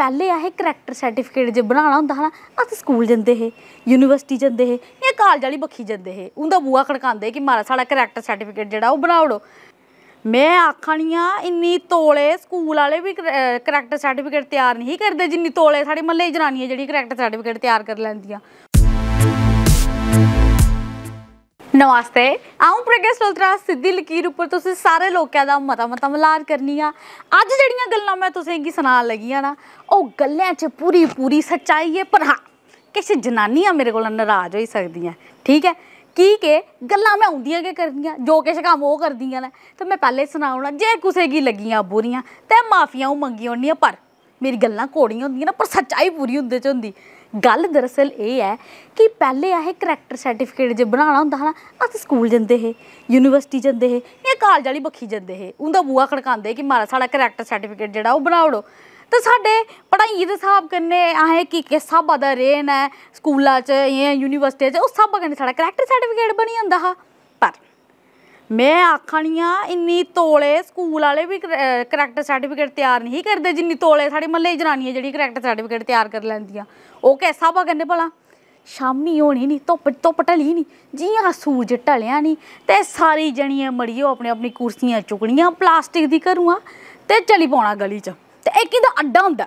ਪਹਿਲੇ ਆਹੇ character certificate ਜੇ ਬਣਾਣਾ ਹੁੰਦਾ ਹਨਾ ਅਸ ਸਕੂਲ ਜਾਂਦੇ ਹੈ ਯੂਨੀਵਰਸਿਟੀ ਜਾਂਦੇ ਹੈ ਇਹ ਕਾਲਜ ਵਾਲੀ ਬੱਖੀ ਜਾਂਦੇ ਹੈ ਉਹਦਾ ਬੂਆ ਖੜਕਾਉਂਦੇ ਕਿ ਮਾਰਾ ਸਾਡਾ ਕੈਰੈਕਟਰ ਸਰਟੀਫਿਕੇਟ ਜਿਹੜਾ ਉਹ ਬਣਾਉੜੋ ਮੈਂ ਆਖਣੀਆਂ ਇੰਨੀ ਤੋਲੇ ਸਕੂਲ ਵਾਲੇ ਵੀ ਕੈਰੈਕਟਰ ਸਰਟੀਫਿਕੇਟ ਤਿਆਰ ਨਹੀਂ ਕਰਦੇ ਜਿੰਨੀ ਤੋਲੇ ਸਾਡੇ ਮੱਲੇ ਜਨਾਨੀਆਂ ਜਿਹੜੀ ਕੈਰੈਕਟਰ ਸਰਟੀਫਿਕੇਟ ਤਿਆਰ ਕਰ ਲੈਂਦੀਆਂ ਨਮਸਤੇ ਆਉਂ ਪ੍ਰਗੇਸ ਸੁਲਤਰਾ ਸਿੱਧੀ ਲਕੀਰ ਉੱਪਰ ਤੁਸੀਂ ਸਾਰੇ ਲੋਕਾਂ ਦਾ ਮਤਾ ਮਤਾ ਮਲਾਰ ਕਰਨੀ ਆ ਅੱਜ ਜਿਹੜੀਆਂ ਗੱਲਾਂ ਮੈਂ ਤੁਸੀਂ ਕੀ ਸੁਣਾ ਲੱਗੀਆਂ ਨਾ ਉਹ ਗੱਲਾਂ 'ਚ ਪੂਰੀ ਪੂਰੀ ਸੱਚਾਈ ਹੈ ਪਰ ਹਾਂ ਕਿਸੇ ਜਨਾਨੀਆਂ ਮੇਰੇ ਕੋਲ ਨਾਰਾਜ਼ ਹੋਈ ਸਕਦੀਆਂ ਠੀਕ ਹੈ ਕੀ ਕੇ ਗੱਲਾਂ ਮੈਂ ਆਉਂਦੀਆਂ ਕਿ ਕਰਦੀਆਂ ਜੋ ਕਿਸ ਕੰਮ ਉਹ ਕਰਦੀਆਂ ਨੇ ਤੇ ਮੈਂ ਪਹਿਲੇ ਸੁਣਾਉਣਾ ਜੇ ਕਿਸੇ ਕੀ ਲੱਗੀਆਂ ਬੁਰੀਆਂ ਤੇ ਮਾਫੀਆਂ ਉਹ ਮੰਗੀ ਹੋਣੀਆਂ ਪਰ ਮੇਰੀ ਗੱਲਾਂ ਕੋੜੀਆਂ ਹੁੰਦੀਆਂ ਨਾ ਪਰ ਸੱਚਾਈ ਪੂਰੀ ਹੁੰਦੇ ਚ ਹੁੰਦੀ ਗੱਲ ਦਰਅਸਲ ਇਹ ਹੈ ਕਿ ਪਹਿਲੇ ਆਹੇ ਕਰੈਕਟਰ ਸਰਟੀਫਿਕੇਟ ਜੇ ਬਣਾਉਣਾ ਹੁੰਦਾ ਹਨਾ ਅਸ ਸਕੂਲ ਜਾਂਦੇ ਹੈ ਯੂਨੀਵਰਸਿਟੀ ਜਾਂਦੇ ਹੈ ਜਾਂ ਕਾਲਜ ਵਾਲੀ ਬੱਖੀ ਜਾਂਦੇ ਹੈ ਉਹਦਾ ਬੂਆ ਖੜਕਾਉਂਦੇ ਕਿ ਮਾਰਾ ਸਾਡਾ ਕਰੈਕਟਰ ਸਰਟੀਫਿਕੇਟ ਜਿਹੜਾ ਉਹ ਬਣਾਓ ਤਾਂ ਸਾਡੇ ਪੜਾਈ ਦੇ ਹਿਸਾਬ ਕਰਨੇ ਆਹੇ ਕਿ ਕਿ ਸਭ ਦਾ ਰੇਨ ਹੈ ਸਕੂਲਾਂ 'ਚ ਜਾਂ ਯੂਨੀਵਰਸਿਟੀ 'ਚ ਉਹ ਸਭ ਕਰਨੇ ਸਾਡਾ ਕਰੈਕਟਰ ਸਰਟੀਫਿਕੇਟ ਬਣੀ ਜਾਂਦਾ ਹਾ ਮੈਂ ਆਖਣੀਆਂ ਇੰਨੀ ਤੋਲੇ ਸਕੂਲ ਵਾਲੇ ਵੀ ਕਰੈਕਟਰ ਸਰਟੀਫਿਕੇਟ ਤਿਆਰ ਨਹੀਂ ਕਰਦੇ ਜਿੰਨੀ ਤੋਲੇ ਸਾਡੇ ਮੱਲੇ ਜਨਾਨੀਆਂ ਜਿਹੜੀ ਕਰੈਕਟਰ ਸਰਟੀਫਿਕੇਟ ਤਿਆਰ ਕਰ ਲੈਂਦੀਆਂ ਉਹ ਕੈਸਾ ਬਾ ਕਹਿੰਦੇ ਭਲਾ ਸ਼ਾਮੀ ਹੋਣੀ ਨਹੀਂ ਧੁੱਪ ਧੁੱਪ ਢਲੀ ਨਹੀਂ ਜੀਆਂ ਸੂਰਜ ਢਲਿਆ ਨਹੀਂ ਤੇ ਸਾਰੀ ਜਣੀਆਂ ਮੜੀਓ ਆਪਣੇ ਆਪਣੀ ਕੁਰਸੀਆਂ ਚੁਕਣੀਆਂ ਪਲਾਸਟਿਕ ਦੀ ਘਰੂਆਂ ਤੇ ਚਲੀ ਪਾਉਣਾ ਗਲੀ 'ਚ ਤੇ ਇੱਕ ਇਹਦਾ ਅੱਡਾ ਹੁੰਦਾ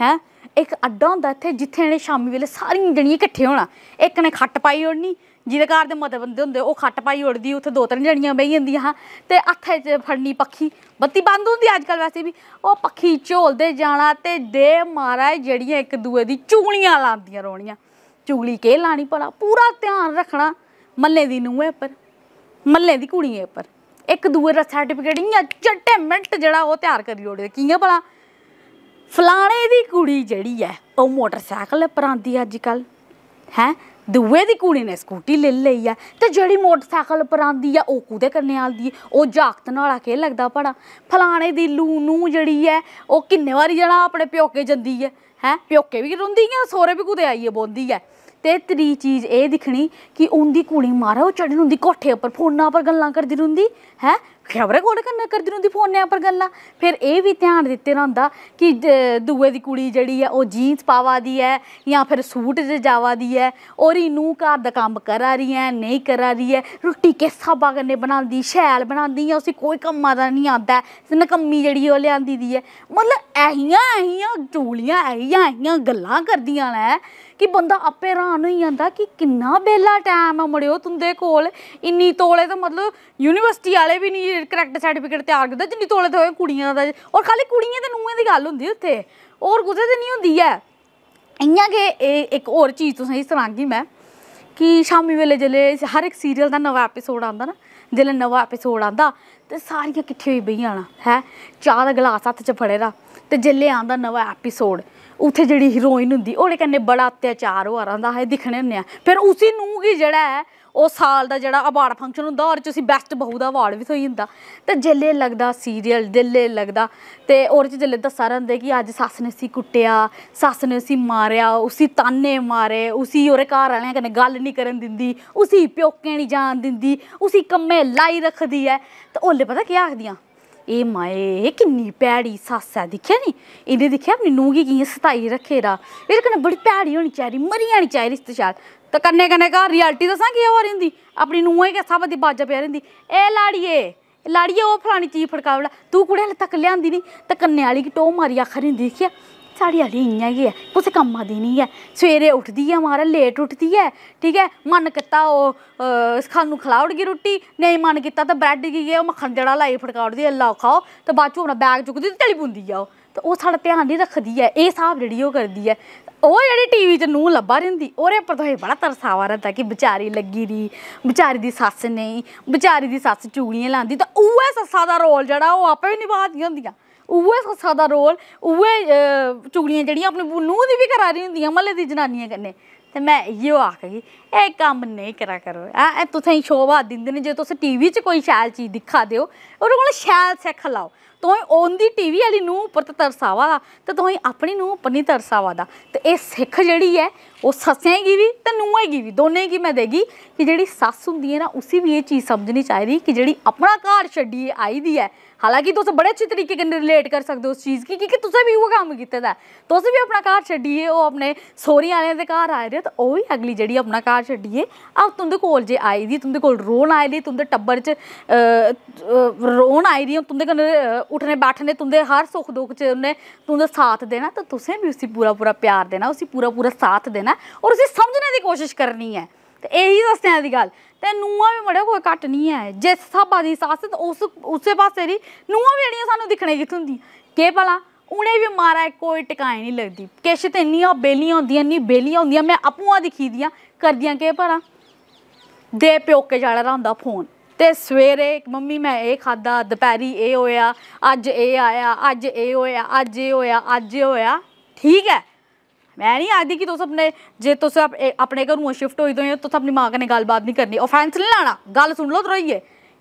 ਹੈ ਇੱਕ ਅੱਡਾ ਹੁੰਦਾ ਇੱਥੇ ਜਿੱਥੇ ਨੇ ਸ਼ਾਮੀ ਵੇਲੇ ਸਾਰੀਆਂ ਜਣੀਆਂ ਇਕੱਠੇ ਹੋਣਾ ਇੱਕ ਨੇ ਖੱਟ ਪਾਈ ਓੜਨੀ ਜਿਹਦੇ ਘਰ ਦੇ ਮਦਰ ਬੰਦੇ ਹੁੰਦੇ ਉਹ ਖੱਟ ਪਾਈ ਓੜਦੀ ਉੱਥੇ ਦੋ ਤਿੰਨ ਜਣੀਆਂ ਬਈ ਜਾਂਦੀਆਂ ਹਾਂ ਤੇ ਅੱਥੇ 'ਚ ਫੜਨੀ ਪੱਖੀ ਬੱਤੀ ਬੰਦ ਹੁੰਦੀ ਅੱਜ ਕੱਲ ਵੈਸੇ ਵੀ ਉਹ ਪੱਖੀ ਝੋਲਦੇ ਜਾਣਾ ਤੇ ਦੇ ਮਾਰਾ ਜਿਹੜੀਆਂ ਇੱਕ ਦੂਏ ਦੀ ਚੁਗਲੀਆਂ ਲਾਉਂਦੀਆਂ ਰੋਣੀਆਂ ਚੁਗਲੀ ਕੇ ਲਾਣੀ ਪੜਾ ਪੂਰਾ ਧਿਆਨ ਰੱਖਣਾ ਮੱਲੇ ਦੀ ਨੂਹੇ ਪਰ ਮੱਲੇ ਦੀ ਕੁੜੀਏ ਪਰ ਇੱਕ ਦੂਏ ਦਾ ਸਰਟੀਫਿਕੇਟ ਇੰਨਾ ਚੱਟੇ ਮਿੰਟ ਜਿਹੜਾ ਉਹ ਤਿਆਰ ਕਰੀ ਓੜੇ ਕਿਵੇਂ ਭਲਾ ਫਲਾਣੇ ਦੀ ਕੁੜੀ ਜਿਹੜੀ ਐ ਉਹ ਮੋਟਰਸਾਈਕਲ ਪਰਾਂਦੀ ਅੱਜ ਕੱਲ ਹੈ ਦੂਏ ਦੀ ਕੁੜੀ ਨੇ ਸਕੂਟੀ ਲੈ ਲਈ ਆ ਤੇ ਜਿਹੜੀ ਮੋਟਰਸਾਈਕਲ ਪਰਾਂਦੀ ਆ ਉਹ ਕੁਦੇ ਕਰਨੇ ਆਲਦੀ ਉਹ ਜਾਗਤ ਨਾਲਾ ਕੇ ਲੱਗਦਾ ਪੜਾ ਫਲਾਣੇ ਦੀ ਲੂ ਨੂੰ ਜਿਹੜੀ ਐ ਉਹ ਕਿੰਨੇ ਵਾਰੀ ਜਣਾ ਆਪਣੇ ਪਿਓਕੇ ਜਾਂਦੀ ਹੈ ਹੈ ਪਿਓਕੇ ਵੀ ਰੁੰਦੀ ਆ ਸੋਰੇ ਵੀ ਕੁਦੇ ਆਈਏ ਬੋਂਦੀ ਐ ਤੇ ਤਰੀ ਚੀਜ਼ ਇਹ ਦਿਖਣੀ ਕਿ ਉਹਦੀ ਕੁੜੀ ਮਾਰਾ ਉਹ ਚੜਨ ਹੁੰਦੀ ਕੋਠੇ ਉੱਪਰ ਫੋਨਾਂ ਪਰ ਗੱਲਾਂ ਕਰਦੀ ਰਹਿੰਦੀ ਹੈ ਖਬਰ ਕੋਲ ਕਰਨਾ ਕਰਦੀ ਨੂੰ ਦੀ ਫੋਨਿਆਂ ਪਰ ਗੱਲਾਂ ਫਿਰ ਇਹ ਵੀ ਧਿਆਨ ਦਿੱਤੇ ਰਹਿੰਦਾ ਕਿ ਦੂਏ ਦੀ ਕੁੜੀ ਜਿਹੜੀ ਆ ਉਹ ਜੀਨਸ ਪਾਵਾ ਦੀ ਹੈ ਜਾਂ ਫਿਰ ਸੂਟ ਜੇ ਜਾਵਾ ਦੀ ਹੈ ਉਹਰੀ ਨੂੰ ਘਰ ਦਾ ਕੰਮ ਕਰਾ ਰਹੀ ਐ ਨਹੀਂ ਕਰਾ ਰਹੀ ਐ ਰੋਟੀ ਕਿਸ ਸਾਬਾ ਕਰਨੇ ਬਣਾਉਂਦੀ ਸ਼ੈਲ ਬਣਾਉਂਦੀ ਆ ਉਸੇ ਕੋਈ ਕੰਮ ਆਦਾ ਨਹੀਂ ਆਉਂਦਾ ਕੰਮੀ ਜਿਹੜੀ ਉਹ ਲਿਆਂਦੀ ਦੀ ਐ ਮਤਲਬ ਐਹੀਆਂ ਐਹੀਆਂ ਝੂਲੀਆਂ ਐਹੀਆਂ ਐਹੀਆਂ ਗੱਲਾਂ ਕਰਦੀਆਂ ਨੇ ਕਿ ਬੰਦਾ ਆਪੇ ਹੈਰਾਨ ਹੋਈ ਜਾਂਦਾ ਕਿ ਕਿੰਨਾ ਬੇਲਾ ਟਾਈਮ ਆ ਮੜਿਓ ਤੁੰਦੇ ਕੋਲ ਇੰਨੀ ਤੋਲੇ ਤਾਂ ਮਤਲਬ ਯੂਨੀਵਰਸਿਟੀ ਵਾਲੇ ਵੀ ਨਹੀਂ ਕਰੈਕਟ ਸਰਟੀਫਿਕੇਟ ਤਿਆਰ ਕਰਦਾ ਜਿੰਨੀ ਤੋਲੇ ਹੋਏ ਕੁੜੀਆਂ ਦਾ ਔਰ ਖਾਲੀ ਕੁੜੀਆਂ ਤੇ ਨੂੰਹਾਂ ਦੀ ਗੱਲ ਹੁੰਦੀ ਉੱਥੇ ਔਰ ਕੁਝ ਤੇ ਨਹੀਂ ਹੁੰਦੀ ਐ ਇੰਨਾਂ ਕਿ ਇਹ ਇੱਕ ਹੋਰ ਚੀਜ਼ ਤੁਸੀਂ ਇਸ ਤਰ੍ਹਾਂ ਕੀ ਮੈਂ ਕਿ ਸ਼ਾਮੀ ਵੇਲੇ ਜਲੇ ਹਰ ਇੱਕ ਸੀਰੀਅਲ ਦਾ ਨਵਾਂ ਐਪੀਸੋਡ ਆਉਂਦਾ ਨਾ ਜਦੋਂ ਨਵਾਂ ਐਪੀਸੋਡ ਆਉਂਦਾ ਤੇ ਸਾਰੀਆਂ ਕਿੱਥੇ ਹੋਈ ਬਈ ਆਣਾ ਹੈ ਚਾਹ ਦਾ ਗਲਾਸ ਹੱਥ 'ਚ ਫੜੇ ਦਾ ਤੇ ਜਲੇ ਆਉਂਦਾ ਨਵਾਂ ਐਪੀਸੋਡ ਉੱਥੇ ਜਿਹੜੀ ਹੀਰੋਇਨ ਹੁੰਦੀ ਉਹਨੇ ਕਹਿੰਨੇ ਬੜਾ ਅਤਿਆਚਾਰ ਹੋ ਰਹਾ ਹੁੰਦਾ ਹੈ ਦਿਖਣੇ ਹੁੰਨੇ ਆ ਫਿਰ ਉਸੇ ਨੂੰ ਕੀ ਜਿਹੜਾ ਹੈ ਉਹ ਸਾਲ ਦਾ ਜਿਹੜਾ ਅਵਾਰਡ ਫੰਕਸ਼ਨ ਹੁੰਦਾ ਔਰ ਚ ਅਸੀਂ ਬੈਸਟ ਬਹੂ ਦਾ ਅਵਾਰਡ ਵੀ ਥੋਈ ਹੁੰਦਾ ਤੇ ਜੱਲੇ ਲੱਗਦਾ ਸੀਰੀਅਲ ਦਿੱਲੇ ਲੱਗਦਾ ਤੇ ਔਰ ਚ ਜੱਲੇ ਸਾਰਾ ਹੁੰਦੇ ਕਿ ਅੱਜ ਸੱਸ ਨੇ ਸੀ ਕੁੱਟਿਆ ਸੱਸ ਨੇ ਸੀ ਮਾਰਿਆ ਉਸੇ ਤਾਨੇ ਮਾਰੇ ਉਸੇ ਔਰੇ ਘਰ ਵਾਲਿਆਂ ਕਨੇ ਗੱਲ ਨਹੀਂ ਕਰਨ ਦਿੰਦੀ ਉਸੇ ਪਿਓਕੇ ਨਹੀਂ ਜਾਣ ਦਿੰਦੀ ਉਸੇ ਕੰਮੇ ਲਾਈ ਰੱਖਦੀ ਹੈ ਤੇ ਉਹਲੇ ਪਤਾ ਕੀ ਆਖਦੀਆਂ ਇਹ ਮਾਏ ਕਿੰਨੀ ਭੈੜੀ ਸੱਸ ਐ ਦਿਖਿਆ ਨਹੀਂ ਇਹਨੇ ਦਿਖਿਆ ਆਪਣੀ ਨੂੰਹ ਕੀ ਕੀ ਸਤਾਈ ਰੱਖੇਰਾ ਇਹਦੇ ਕਨੇ ਬੜੀ ਭੈੜੀ ਹੋਣੀ ਚਾਹੀਦੀ ਮਰੀ ਜਾਣੀ ਚਾਹੀਦੀ ਰਿਸ਼ਤੇਦਾਰ ਤਾਂ ਕੰਨੇ ਕੰਨੇ ਘਰ ਰਿਐਲਿਟੀ ਦੱਸਾਂ ਕੀ ਹੋ ਰਹੀ ਹੁੰਦੀ ਆਪਣੀ ਨੂੰਹ ਹੀ ਸਭ ਦੀ ਬਾਜਾ ਪਿਆ ਰਹਿੰਦੀ ਇਹ ਲਾੜੀਏ ਲਾੜੀਏ ਉਹ ਫਲਾਣੀ ਚੀਜ਼ ਫੜਕਾਵਲਾ ਤੂੰ ਕੁੜੇ ਹਲੇ ਤੱਕ ਲਿਆਂਦੀ ਨਹੀਂ ਤਾਂ ਕੰਨੇ ਵਾਲੀ ਕੀ ਟੋ ਮਾਰੀ ਅੱਖ ਦੇਖਿਆ ਸਾਡੀ ਅਲੀ ਇੰਨੀ ਹੈਗੀ ਆ ਕੁਛ ਕੰਮਾਂ ਦੀ ਨਹੀਂ ਹੈ ਸਵੇਰੇ ਉੱਠਦੀ ਆ ਮਾਰਾ ਲੇਟ ਉੱਠਦੀ ਹੈ ਠੀਕ ਹੈ ਮਨ ਕੀਤਾ ਉਹ ਨੂੰ ਖਲਾਉੜ ਗਈ ਰੋਟੀ ਨਹੀਂ ਮਨ ਕੀਤਾ ਤਾਂ ਬ੍ਰੈਡ ਗਈ ਗਿਆ ਮੱਖਣ ਜੜਾ ਲਾਈ ਫੜਕਾਉੜਦੀ ਅੱਲਾ ਖਾਓ ਤੇ ਬਾਅਦ ਚੋਂ ਨਾ ਬੈਗ ਚੁੱਕਦੀ ਤੇ ਚਲੀ ਪੁੰਦੀ ਆ ਉਹ ਤੇ ਉਹ ਸਾਡਾ ਧਿਆਨ ਨਹੀਂ ਰੱਖਦੀ ਹੈ ਇਹ ਸਾਹਬ ਜਿਹੜੀ ਉਹ ਕਰਦੀ ਹੈ ਉਹ ਜਿਹੜੀ ਟੀਵੀ 'ਚ ਨੂੰ ਲੱਭਾ ਰਹਿੰਦੀ ਉਹਰੇ ਉੱਪਰ ਤਾਂ ਇਹ ਬੜਾ ਤਰਸਾਵਾ ਰਹਿੰਦਾ ਕਿ ਵਿਚਾਰੀ ਲੱਗੀ ਦੀ ਵਿਚਾਰੀ ਦੀ ਸੱਸ ਨਹੀਂ ਵਿਚਾਰੀ ਦੀ ਸੱਸ ਚੂੜੀਆਂ ਲਾਂਦੀ ਤਾਂ ਉਹ ਐ ਸੱਸਾ ਦਾ ਰੋਲ ਜਿਹੜਾ ਉਹ ਆਪੇ ਵੀ ਨਿਭਾਉਂਦੀ ਹੁੰਦੀਆਂ ਉਹ ਇਸ ਖਸਾ ਰੋਲ ਉਹ ਚੁਗਲੀਆਂ ਜਿਹੜੀਆਂ ਆਪਣੇ ਨੂੰਹ ਦੀ ਵੀ ਕਰਾ ਰਹੀ ਹੁੰਦੀਆਂ ਮੱਲੇ ਦੀ ਜਨਾਨੀਆਂ ਕੰਨੇ ਤੇ ਮੈਂ ਇਹੋ ਆਖਗੀ ਇਹ ਕੰਮ ਨਹੀਂ ਕਰਾ ਕਰੋ ਆ ਇਹ ਤੁਸੀਂ ਸ਼ੋਭਾ ਦਿੰਦੇ ਨੇ ਜੇ ਤੁਸੀਂ ਟੀਵੀ 'ਚ ਕੋਈ ਸ਼ੈਲ ਚੀਜ਼ ਦਿਖਾ ਦਿਓ ਉਹਨਾਂ ਕੋਲ ਸ਼ੈਲ ਸਿੱਖ ਲਾਓ ਓਨ ਦੀ ਟੀਵੀ ਵਾਲੀ ਨੂੰ ਉੱਪਰ ਤਰਸਾਵਾ ਦਾ ਤੇ ਤੋਹੀਂ ਆਪਣੀ ਨੂੰ ਪੰਨੀ ਤਰਸਾਵਾ ਦਾ ਤੇ ਇਹ ਸਿੱਖ ਜਿਹੜੀ ਹੈ ਉਹ ਸੱਸਿਆਂਗੀ ਵੀ ਤੇ ਨੂਹਾਂਗੀ ਵੀ ਦੋਨੇ ਦੋਨੇਗੀ ਮੈਂ ਦੇਗੀ ਕਿ ਜਿਹੜੀ ਸੱਸ ਹੁੰਦੀ ਹੈ ਨਾ ਉਸੇ ਵੀ ਇਹ ਚੀਜ਼ ਸਮਝਣੀ ਚਾਹੀਦੀ ਕਿ ਜਿਹੜੀ ਆਪਣਾ ਘਰ ਛੱਡੀ ਆਈ ਦੀ ਹੈ ਹਾਲਾਂਕਿ ਤੁਸੀਂ ਬੜੇ ਅੱਛੇ ਤਰੀਕੇ ਨਾਲ ਰਿਲੇਟ ਕਰ ਸਕਦੇ ਹੋ ਉਸ ਚੀਜ਼ ਕੀ ਕਿ ਤੁਸੀਂ ਵੀ ਉਹ ਕੰਮ ਕੀਤਾ ਦਾ ਤੁਸੀਂ ਵੀ ਆਪਣਾ ਘਰ ਛੱਡੀਏ ਉਹ ਆਪਣੇ ਸੋਰੀ ਵਾਲਿਆਂ ਦੇ ਘਰ ਆਏ ਰਹੇ ਤਾਂ ਉਹ ਵੀ ਅਗਲੀ ਜਿਹੜੀ ਆਪਣਾ ਘਰ ਛੱਡੀਏ ਆ ਤੁੰਦੇ ਕੋਲ ਜੇ ਆਈ ਦੀ ਤੁੰਦੇ ਕੋਲ ਰੋਣ ਆਈ ਦੀ ਤੁੰਦੇ ਟੱਬਰ 'ਚ ਰੋਣ ਆਈ ਦੀ ਤੁੰਦੇ ਕੋਲ ਉਠਨੇ ਬੈਠਨੇ ਤੁੰਦੇ ਹਰ ਸੁਖ ਦੁਖ ਚ ਉਹਨੇ ਤੁੰਦੇ ਸਾਥ ਦੇਣਾ ਤਾਂ ਤੁਸੀਂ ਵੀ ਉਸੇ ਪੂਰਾ ਪੂਰਾ ਪਿਆਰ ਦੇਣਾ ਉਸੇ ਪੂਰਾ ਪੂਰਾ ਸਾਥ ਦੇਣਾ ਔਰ ਉਸੇ ਸਮਝਣੇ ਦੀ ਕੋਸ਼ਿਸ਼ ਕਰਨੀ ਹੈ ਤੇ ਇਹੀ ਦੱਸਿਆ ਦੀ ਗੱਲ ਤੇ ਨੂਆ ਵੀ ਮੜਿਆ ਕੋਈ ਘਟ ਨਹੀਂ ਹੈ ਜਿਸ ਸਭਾ ਦੀ ਸਾਸ ਤੇ ਉਸ ਉਸੇ ਪਾਸੇ ਦੀ ਨੂਆ ਵੀ ਜਿਹੜੀਆਂ ਸਾਨੂੰ ਦਿਖਣੇ ਕਿੱਥੋਂ ਹੁੰਦੀ ਕੇ ਭਲਾ ਉਨੇ ਵੀ ਮਾਰਾ ਕੋਈ ਟਿਕਾਈ ਨਹੀਂ ਲੱਗਦੀ ਕਿਛ ਤੇ ਇੰਨੀ ਇੰਨੀਆਂ ਬੇਲੀਆਂ ਹੁੰਦੀਆਂ ਨਹੀਂ ਬੇਲੀਆਂ ਹੁੰਦੀਆਂ ਮੈਂ ਆਪੂਆ ਦਿਖੀਦੀਆਂ ਕਰਦੀਆਂ ਕੇ ਭਰਾ ਦੇ ਪਿਓਕੇ ਜਾਲਾ ਰਹਿੰਦਾ ਫੋਨ ਤੇ ਸਵੇਰੇ ਮੰਮੀ ਮੈਂ ਇਹ ਖਾਦਾ ਦੁਪਹਿਰੀ ਇਹ ਹੋਇਆ ਅੱਜ ਇਹ ਆਇਆ ਅੱਜ ਇਹ ਹੋਇਆ ਅੱਜ ਇਹ ਹੋਇਆ ਅੱਜ ਇਹ ਹੋਇਆ ਠੀਕ ਹੈ ਮੈਂ ਨਹੀਂ ਆਦੀ ਕਿ ਤੁਸੀਂ ਆਪਣੇ ਜੇ ਤੁਸੀਂ ਆਪਣੇ ਘਰੋਂ ਸ਼ਿਫਟ ਹੋਈ ਦੋ ਹੋ ਤੁਸੀਂ ਆਪਣੀ ਮਾਂ ਨਾਲ ਗੱਲਬਾਤ ਨਹੀਂ ਕਰਨੀ ਆਫੈਂਸ ਨਹੀਂ ਲਾਣਾ ਗੱਲ ਸੁਣ ਲਓ ਤਰਈਏ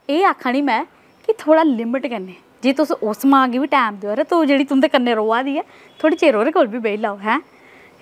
ਇਹ ਆਖਣੀ ਮੈਂ ਕਿ ਥੋੜਾ ਲਿਮਟ ਕਰਨੇ ਜੇ ਤੁਸੀਂ ਉਸ ਮਾਂ ਅਗੇ ਵੀ ਟਾਈਮ ਦਿਓ ਰ ਤੂੰ ਜਿਹੜੀ ਤੁੰਦੇ ਕੰਨੇ ਰੋਵਾ ਦੀ ਹੈ ਥੋੜੀ ਚੇਰ ਹੋਰ ਕੋਲ ਵੀ ਬੈਠ ਲਾਓ ਹੈ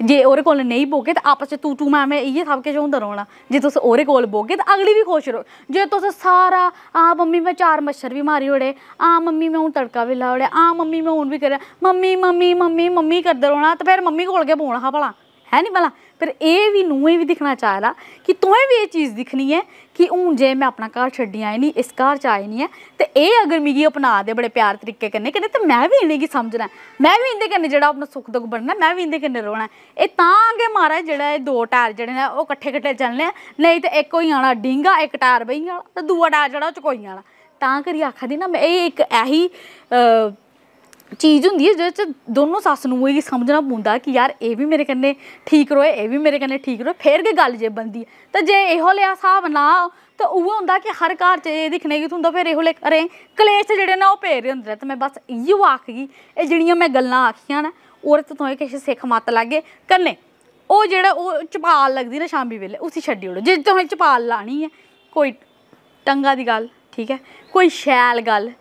ਜੇ ਉਹਰੇ ਕੋਲ ਨਹੀਂ ਬੋਗੇ ਤਾਂ ਆਪਸ ਚ ਤੂੰ ਤੂੰ ਮੈਂ ਮੈਂ ਇਹ ਸਭ ਕੇ ਜੋਂ ਦਰੋਣਾ ਜੇ ਤੁਸੀਂ ਉਹਰੇ ਕੋਲ ਬੋਗੇ ਤਾਂ ਅਗਲੀ ਵੀ ਖੁਸ਼ ਰੋ ਜੇ ਤੁਸੀਂ ਸਾਰਾ ਆ ਮੰਮੀ ਮੈਂ ਚਾਰ ਮੱਛਰ ਵੀ ਮਾਰੀ ਓੜੇ ਆ ਮੰਮੀ ਮੈਂ ਹੁਣ ਤੜਕਾ ਵੀ ਲਾ ਓੜੇ ਆ ਮੰਮੀ ਮੈਂ ਹੁਣ ਵੀ ਕਰ ਮੰਮੀ ਮੰਮੀ ਮੰਮੀ ਮੰਮੀ ਕਰ ਦਰੋਣਾ ਤਾਂ ਫਿਰ ਮੰਮੀ ਕੋਲ ਕੇ ਬੋਣਾ ਹਾ ਭਲਾ ਹੈ ਨਹੀਂ ਬਲਾ ਪਰ ਇਹ ਵੀ ਨੂਏ ਵੀ ਦਿਖਣਾ ਚਾਹਦਾ ਕਿ ਤੂੰ ਵੀ ਇਹ ਚੀਜ਼ ਦਿਖਣੀ ਹੈ ਕਿ ਹੁਣ ਜੇ ਮੈਂ ਆਪਣਾ ਘਰ ਛੱਡੀ ਆਈ ਨਹੀਂ ਇਸ ਘਰ ਚ ਆਈ ਨਹੀਂ ਹੈ ਤੇ ਇਹ ਅਗਰ ਮੀਗੀ ਅਪਣਾ ਦੇ ਬੜੇ ਪਿਆਰ ਤਰੀਕੇ ਕਰਨੇ ਕਹਿੰਦੇ ਤੇ ਮੈਂ ਵੀ ਇਹਨੇ ਕੀ ਸਮਝਣਾ ਮੈਂ ਵੀ ਇਹਦੇ ਕਹਿੰਦੇ ਜਿਹੜਾ ਆਪਣਾ ਸੁੱਖ ਦੁੱਖ ਬਣਨਾ ਮੈਂ ਵੀ ਇਹਦੇ ਕਹਿੰਦੇ ਰੋਣਾ ਇਹ ਤਾਂ ਅੰਗੇ ਮਾਰਾ ਜਿਹੜਾ ਇਹ ਦੋ ਟਾਇਰ ਜਿਹੜੇ ਨੇ ਉਹ ਇਕੱਠੇ ਇਕੱਠੇ ਚੱਲਨੇ ਨਹੀਂ ਤੇ ਇੱਕੋ ਹੀ ਆਣਾ ਡਿੰਗਾ ਇੱਕ ਟਾਇਰ ਬਈ ਵਾਲਾ ਤੇ ਦੂਆ ਟਾਇਰ ਜਿਹੜਾ ਉਹ ਚ ਕੋਈ ਵਾਲਾ ਤਾਂ ਕਰੀ ਆਖਾ ਦੀ ਨਾ ਮੈਂ ਇਹ ਇੱਕ ਐਹੀ ਚੀਜ਼ ਹੁੰਦੀ ਹੈ ਜਿਹਦੇ ਚ ਦੋਨੋਂ ਸੱਸ ਨੂੰ ਇਹ ਸਮਝਣਾ ਪੁੰਦਾ ਕਿ ਯਾਰ ਇਹ ਵੀ ਮੇਰੇ ਕੰਨੇ ਠੀਕ ਰੋਏ ਇਹ ਵੀ ਮੇਰੇ ਕੰਨੇ ਠੀਕ ਰੋਏ ਫੇਰ ਕੇ ਗੱਲ ਜੇ ਬੰਦੀ ਤਾਂ ਜੇ ਇਹੋ ਲਿਆ ਹਿਸਾਬ ਨਾ ਤਾਂ ਉਹ ਹੁੰਦਾ ਕਿ ਹਰ ਘਰ ਚ ਇਹ ਦਿਖਣੇ ਕਿ ਤੁੰਦਾ ਫੇਰ ਇਹੋ ਲੈ ਕਰੇ ਕਲੇਸ਼ ਜਿਹੜੇ ਨਾ ਉਹ ਪੇਰ ਹੁੰਦੇ ਤਾਂ ਮੈਂ ਬਸ ਇਹੋ ਆਖੀ ਇਹ ਜਿਹੜੀਆਂ ਮੈਂ ਗੱਲਾਂ ਆਖੀਆਂ ਨਾ ਔਰਤ ਤੋਂ ਇਹ ਕਿਸੇ ਸਿੱਖ ਮਤ ਲੱਗੇ ਕੰਨੇ ਉਹ ਜਿਹੜਾ ਉਹ ਚਪਾਲ ਲੱਗਦੀ ਨਾ ਸ਼ਾਮੀ ਵੇਲੇ ਉਸੇ ਛੱਡੀ ਉਹ ਜੇ ਤੁਸੀਂ ਚਪਾਲ ਲਾਣੀ ਹੈ ਕੋਈ ਟੰਗਾ ਦੀ ਗੱਲ ਠੀਕ ਹੈ ਕੋਈ ਸ਼ੈਲ ਗੱਲ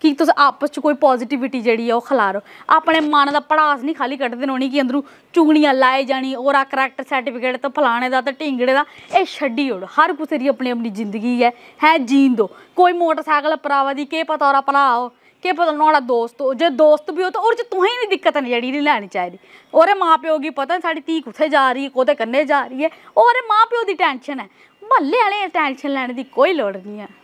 ਕਿ ਤੁਸੀਂ ਆਪਸ ਚ ਕੋਈ ਪੋਜ਼ਿਟਿਵਿਟੀ ਜਿਹੜੀ ਆ ਉਹ ਖਿਲਾਰੋ ਆਪਣੇ ਮਨ ਦਾ ਪੜਾਸ ਨਹੀਂ ਖਾਲੀ ਕੱਢਦੇ ਨੋਣੀ ਕਿ ਅੰਦਰੋਂ ਚੁਗਣੀਆਂ ਲਾਏ ਜਾਣੀ ਔਰ ਆ ਕਰੈਕਟਰ ਸਰਟੀਫਿਕੇਟ ਤੋਂ ਫਲਾਣੇ ਦਾ ਤਾਂ ਢਿੰਗੜੇ ਦਾ ਇਹ ਛੱਡੀ ਓੜ ਹਰ ਕਿਸੇ ਦੀ ਆਪਣੀ ਆਪਣੀ ਜ਼ਿੰਦਗੀ ਹੈ ਹੈ ਜੀਣ ਦੋ ਕੋਈ ਮੋਟਰਸਾਈਕਲ ਪਰਾਵਾ ਦੀ ਕੀ ਪਤਾ ਆਪਣਾ ਆਓ ਕੀ ਪਤਾ ਨੋੜਾ ਦੋਸਤ ਜੇ ਦੋਸਤ ਵੀ ਹੋ ਤਾਂ ਔਰ ਚ ਹੀ ਨਹੀਂ ਦਿੱਕਤ ਨਹੀਂ ਜਿਹੜੀ ਨਹੀਂ ਲੈਣੀ ਚਾਹੀਦੀ ਔਰੇ ਪਿਓ ਕੀ ਪਤਾ ਸਾਡੀ ਧੀ ਕਿੱਥੇ ਜਾ ਰਹੀ ਹੈ ਕੋਤੇ ਕੰਨੇ ਜਾ ਰਹੀ ਹੈ ਔਰੇ ਪਿਓ ਦੀ ਟੈਨਸ਼ਨ ਹੈ ਮੱਲੇ ਵਾਲੇ ਟੈਨਸ਼ਨ ਲੈਣ ਦੀ ਕੋਈ ਲੋੜ ਨਹੀਂ ਹੈ